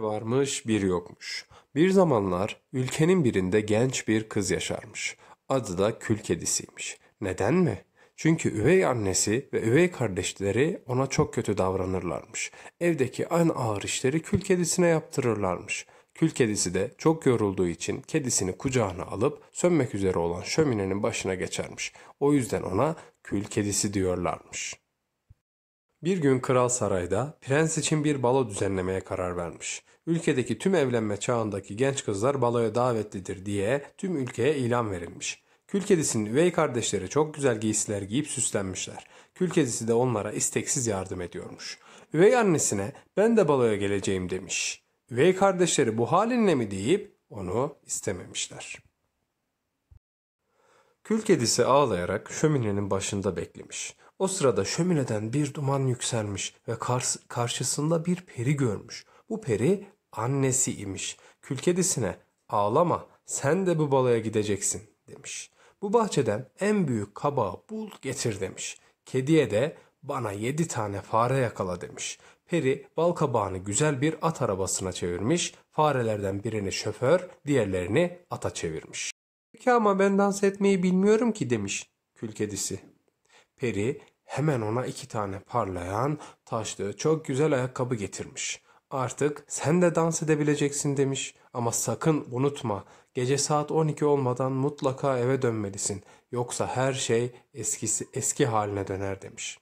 varmış bir yokmuş. Bir zamanlar ülkenin birinde genç bir kız yaşarmış. Adı da kül kedisiymiş. Neden mi? Çünkü üvey annesi ve üvey kardeşleri ona çok kötü davranırlarmış. Evdeki en ağır işleri kül kedisine yaptırırlarmış. Kül kedisi de çok yorulduğu için kedisini kucağına alıp sönmek üzere olan şöminenin başına geçermiş. O yüzden ona kül kedisi diyorlarmış.'' Bir gün kral sarayda prens için bir balo düzenlemeye karar vermiş. Ülkedeki tüm evlenme çağındaki genç kızlar baloya davetlidir diye tüm ülkeye ilan verilmiş. Kül kedisinin üvey kardeşleri çok güzel giysiler giyip süslenmişler. Kül kedisi de onlara isteksiz yardım ediyormuş. Üvey annesine ben de baloya geleceğim demiş. Üvey kardeşleri bu halinle mi deyip onu istememişler. Kül kedisi ağlayarak şöminenin başında beklemiş. O sırada şömineden bir duman yükselmiş ve kar karşısında bir peri görmüş. Bu peri annesi imiş. Külkedisine ağlama sen de bu balaya gideceksin demiş. Bu bahçeden en büyük kabağı bul getir demiş. Kediye de bana yedi tane fare yakala demiş. Peri bal kabağını güzel bir at arabasına çevirmiş. Farelerden birini şoför, diğerlerini ata çevirmiş. Peki ama ben dans etmeyi bilmiyorum ki demiş Külkedisi. Peri hemen ona iki tane parlayan taşlı çok güzel ayakkabı getirmiş. Artık sen de dans edebileceksin demiş ama sakın unutma gece saat 12 olmadan mutlaka eve dönmelisin yoksa her şey eskisi eski haline döner demiş.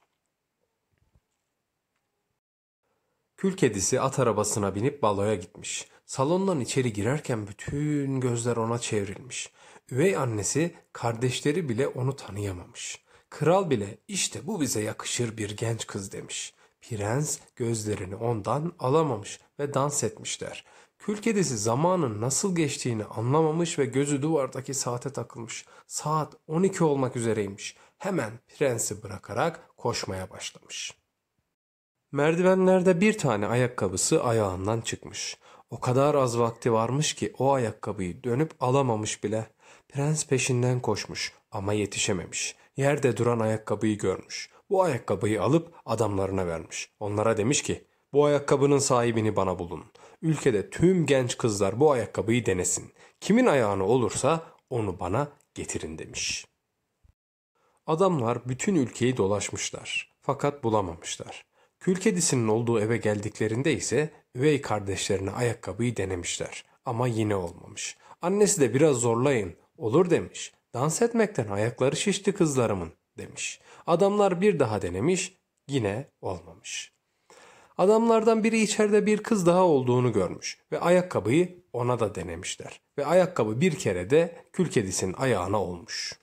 Kül kedisi at arabasına binip baloya gitmiş. Salondan içeri girerken bütün gözler ona çevrilmiş. Üvey annesi kardeşleri bile onu tanıyamamış. Kral bile işte bu bize yakışır bir genç kız demiş. Prens gözlerini ondan alamamış ve dans etmişler. Kül kedisi zamanın nasıl geçtiğini anlamamış ve gözü duvardaki saate takılmış. Saat 12 olmak üzereymiş. Hemen prensi bırakarak koşmaya başlamış. Merdivenlerde bir tane ayakkabısı ayağından çıkmış. O kadar az vakti varmış ki o ayakkabıyı dönüp alamamış bile. Prens peşinden koşmuş. Ama yetişememiş. Yerde duran ayakkabıyı görmüş. Bu ayakkabıyı alıp adamlarına vermiş. Onlara demiş ki bu ayakkabının sahibini bana bulun. Ülkede tüm genç kızlar bu ayakkabıyı denesin. Kimin ayağını olursa onu bana getirin demiş. Adamlar bütün ülkeyi dolaşmışlar. Fakat bulamamışlar. Kül kedisinin olduğu eve geldiklerinde ise üvey kardeşlerine ayakkabıyı denemişler. Ama yine olmamış. Annesi de biraz zorlayın olur demiş. Dans etmekten ayakları şişti kızlarımın demiş. Adamlar bir daha denemiş yine olmamış. Adamlardan biri içeride bir kız daha olduğunu görmüş ve ayakkabıyı ona da denemişler. Ve ayakkabı bir kere de kül kedisinin ayağına olmuş.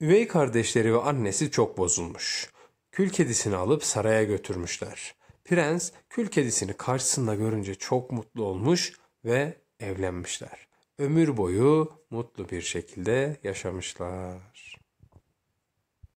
Üvey kardeşleri ve annesi çok bozulmuş. Kül kedisini alıp saraya götürmüşler. Prens kül kedisini karşısında görünce çok mutlu olmuş ve evlenmişler ömür boyu mutlu bir şekilde yaşamışlar.